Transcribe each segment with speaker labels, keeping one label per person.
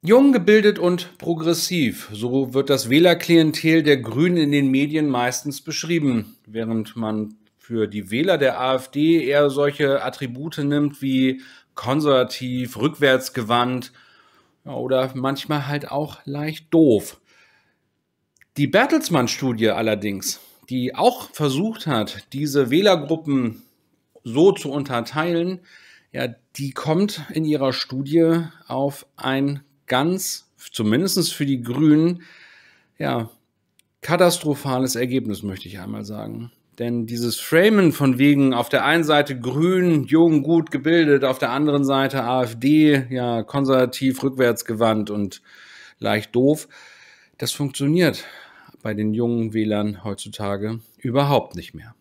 Speaker 1: Jung, gebildet und progressiv, so wird das Wählerklientel der Grünen in den Medien meistens beschrieben, während man für die Wähler der AfD eher solche Attribute nimmt wie konservativ, rückwärtsgewandt oder manchmal halt auch leicht doof. Die Bertelsmann-Studie allerdings, die auch versucht hat, diese Wählergruppen so zu unterteilen, ja, die kommt in ihrer Studie auf ein ganz, zumindest für die Grünen, ja, katastrophales Ergebnis, möchte ich einmal sagen. Denn dieses Framen von wegen auf der einen Seite grün, jung, gut gebildet, auf der anderen Seite AfD, ja, konservativ, rückwärtsgewandt und leicht doof, das funktioniert bei den jungen Wählern heutzutage überhaupt nicht mehr.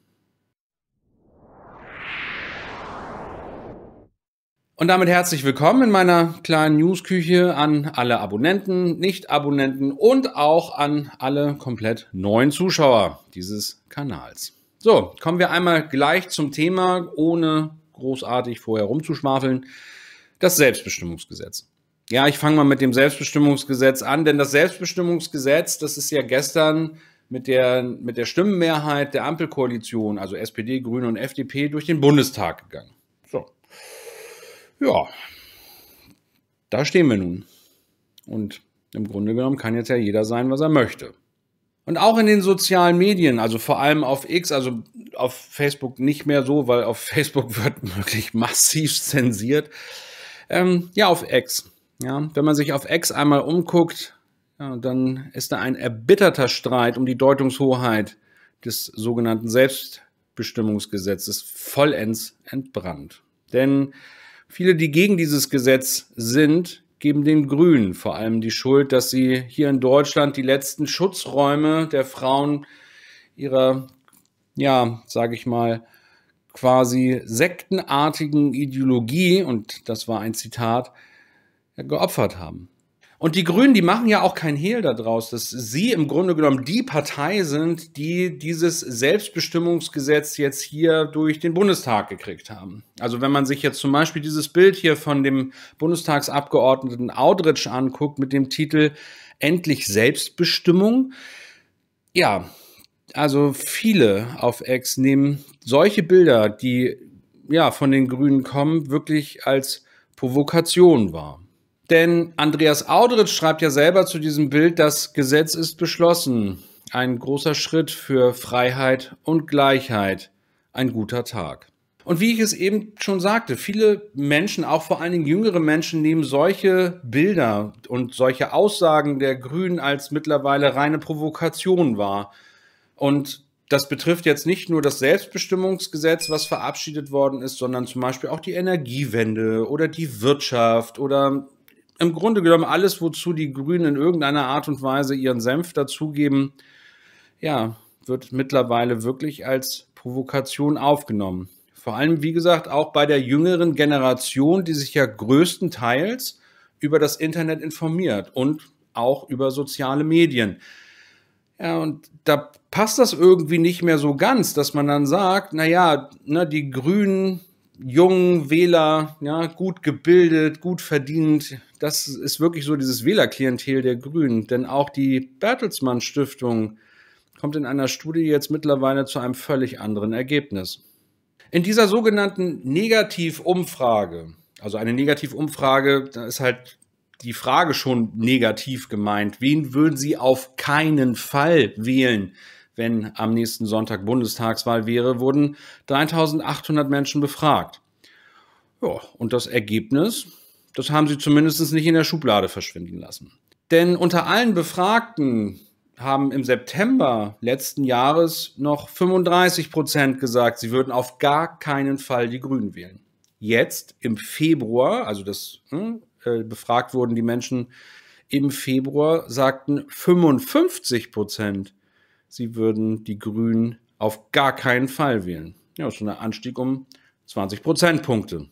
Speaker 1: Und damit herzlich willkommen in meiner kleinen Newsküche an alle Abonnenten, Nicht-Abonnenten und auch an alle komplett neuen Zuschauer dieses Kanals. So, kommen wir einmal gleich zum Thema, ohne großartig vorher rumzuschmafeln, das Selbstbestimmungsgesetz. Ja, ich fange mal mit dem Selbstbestimmungsgesetz an, denn das Selbstbestimmungsgesetz, das ist ja gestern mit der, mit der Stimmenmehrheit der Ampelkoalition, also SPD, Grüne und FDP, durch den Bundestag gegangen. Ja, da stehen wir nun. Und im Grunde genommen kann jetzt ja jeder sein, was er möchte. Und auch in den sozialen Medien, also vor allem auf X, also auf Facebook nicht mehr so, weil auf Facebook wird wirklich massiv zensiert. Ähm, ja, auf X. Ja, wenn man sich auf X einmal umguckt, ja, dann ist da ein erbitterter Streit um die Deutungshoheit des sogenannten Selbstbestimmungsgesetzes vollends entbrannt. Denn Viele, die gegen dieses Gesetz sind, geben den Grünen vor allem die Schuld, dass sie hier in Deutschland die letzten Schutzräume der Frauen ihrer, ja, sage ich mal, quasi sektenartigen Ideologie, und das war ein Zitat, geopfert haben. Und die Grünen, die machen ja auch kein Hehl daraus, dass sie im Grunde genommen die Partei sind, die dieses Selbstbestimmungsgesetz jetzt hier durch den Bundestag gekriegt haben. Also wenn man sich jetzt zum Beispiel dieses Bild hier von dem Bundestagsabgeordneten Audritsch anguckt mit dem Titel Endlich Selbstbestimmung. Ja, also viele auf Ex nehmen solche Bilder, die ja von den Grünen kommen, wirklich als Provokation wahr. Denn Andreas Audritz schreibt ja selber zu diesem Bild, das Gesetz ist beschlossen. Ein großer Schritt für Freiheit und Gleichheit. Ein guter Tag. Und wie ich es eben schon sagte, viele Menschen, auch vor allen Dingen jüngere Menschen, nehmen solche Bilder und solche Aussagen der Grünen als mittlerweile reine Provokation wahr. Und das betrifft jetzt nicht nur das Selbstbestimmungsgesetz, was verabschiedet worden ist, sondern zum Beispiel auch die Energiewende oder die Wirtschaft oder im Grunde genommen alles, wozu die Grünen in irgendeiner Art und Weise ihren Senf dazugeben, ja, wird mittlerweile wirklich als Provokation aufgenommen. Vor allem, wie gesagt, auch bei der jüngeren Generation, die sich ja größtenteils über das Internet informiert und auch über soziale Medien. Ja, und da passt das irgendwie nicht mehr so ganz, dass man dann sagt, naja, ne, die grünen, jungen Wähler, ja, gut gebildet, gut verdient, das ist wirklich so dieses Wählerklientel der Grünen. Denn auch die Bertelsmann Stiftung kommt in einer Studie jetzt mittlerweile zu einem völlig anderen Ergebnis. In dieser sogenannten Negativumfrage, also eine Negativumfrage, da ist halt die Frage schon negativ gemeint. Wen würden Sie auf keinen Fall wählen, wenn am nächsten Sonntag Bundestagswahl wäre, wurden 3800 Menschen befragt. Ja, und das Ergebnis, das haben sie zumindest nicht in der Schublade verschwinden lassen. Denn unter allen Befragten haben im September letzten Jahres noch 35 Prozent gesagt, sie würden auf gar keinen Fall die Grünen wählen. Jetzt im Februar, also das hm, äh, befragt wurden die Menschen im Februar, sagten 55 Prozent, sie würden die Grünen auf gar keinen Fall wählen. Ja, schon ein Anstieg um 20 Prozentpunkte.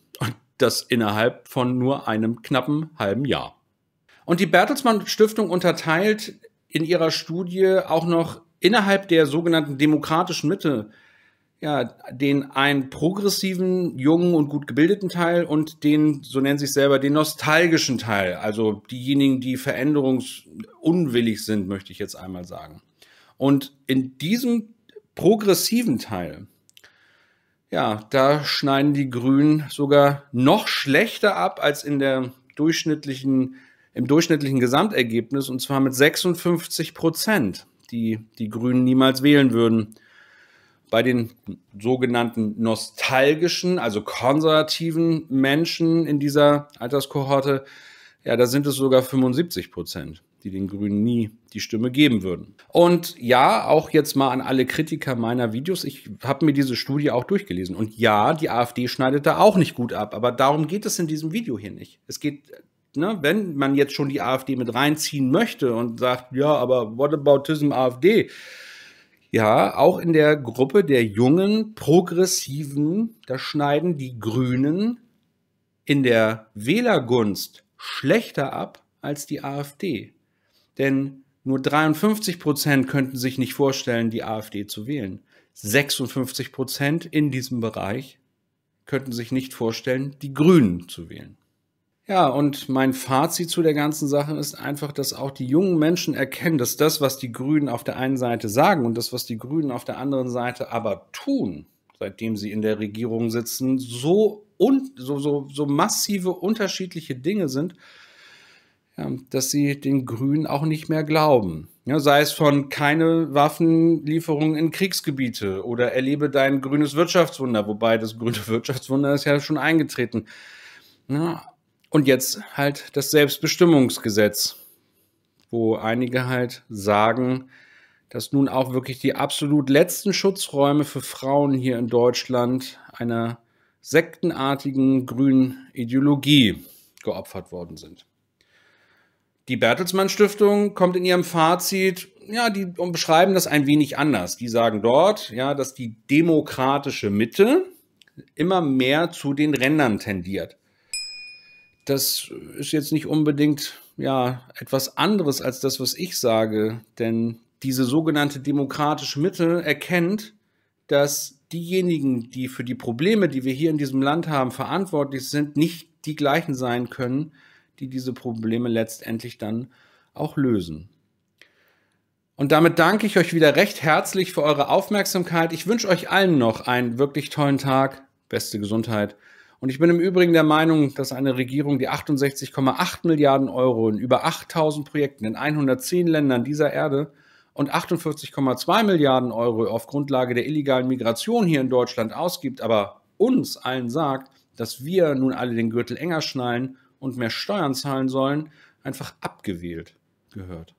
Speaker 1: Das innerhalb von nur einem knappen halben Jahr. Und die Bertelsmann Stiftung unterteilt in ihrer Studie auch noch innerhalb der sogenannten demokratischen Mitte ja, den einen progressiven, jungen und gut gebildeten Teil und den, so nennen sie es selber, den nostalgischen Teil. Also diejenigen, die veränderungsunwillig sind, möchte ich jetzt einmal sagen. Und in diesem progressiven Teil ja, da schneiden die Grünen sogar noch schlechter ab als in der durchschnittlichen, im durchschnittlichen Gesamtergebnis und zwar mit 56 Prozent, die die Grünen niemals wählen würden. Bei den sogenannten nostalgischen, also konservativen Menschen in dieser Alterskohorte, ja, da sind es sogar 75 Prozent die den Grünen nie die Stimme geben würden. Und ja, auch jetzt mal an alle Kritiker meiner Videos, ich habe mir diese Studie auch durchgelesen. Und ja, die AfD schneidet da auch nicht gut ab, aber darum geht es in diesem Video hier nicht. Es geht, ne, wenn man jetzt schon die AfD mit reinziehen möchte und sagt, ja, aber what about aboutism AfD? Ja, auch in der Gruppe der jungen, progressiven, da schneiden die Grünen in der Wählergunst schlechter ab als die AfD. Denn nur 53 Prozent könnten sich nicht vorstellen, die AfD zu wählen. 56 Prozent in diesem Bereich könnten sich nicht vorstellen, die Grünen zu wählen. Ja, und mein Fazit zu der ganzen Sache ist einfach, dass auch die jungen Menschen erkennen, dass das, was die Grünen auf der einen Seite sagen und das, was die Grünen auf der anderen Seite aber tun, seitdem sie in der Regierung sitzen, so, un so, so, so massive unterschiedliche Dinge sind, dass sie den Grünen auch nicht mehr glauben. Ja, sei es von keine Waffenlieferungen in Kriegsgebiete oder erlebe dein grünes Wirtschaftswunder, wobei das grüne Wirtschaftswunder ist ja schon eingetreten. Ja, und jetzt halt das Selbstbestimmungsgesetz, wo einige halt sagen, dass nun auch wirklich die absolut letzten Schutzräume für Frauen hier in Deutschland einer sektenartigen grünen Ideologie geopfert worden sind. Die Bertelsmann Stiftung kommt in ihrem Fazit, ja, die beschreiben das ein wenig anders. Die sagen dort, ja, dass die demokratische Mitte immer mehr zu den Rändern tendiert. Das ist jetzt nicht unbedingt ja, etwas anderes als das, was ich sage, denn diese sogenannte demokratische Mitte erkennt, dass diejenigen, die für die Probleme, die wir hier in diesem Land haben, verantwortlich sind, nicht die gleichen sein können, die diese Probleme letztendlich dann auch lösen. Und damit danke ich euch wieder recht herzlich für eure Aufmerksamkeit. Ich wünsche euch allen noch einen wirklich tollen Tag, beste Gesundheit. Und ich bin im Übrigen der Meinung, dass eine Regierung, die 68,8 Milliarden Euro in über 8000 Projekten in 110 Ländern dieser Erde und 48,2 Milliarden Euro auf Grundlage der illegalen Migration hier in Deutschland ausgibt, aber uns allen sagt, dass wir nun alle den Gürtel enger schnallen und mehr Steuern zahlen sollen, einfach abgewählt gehört.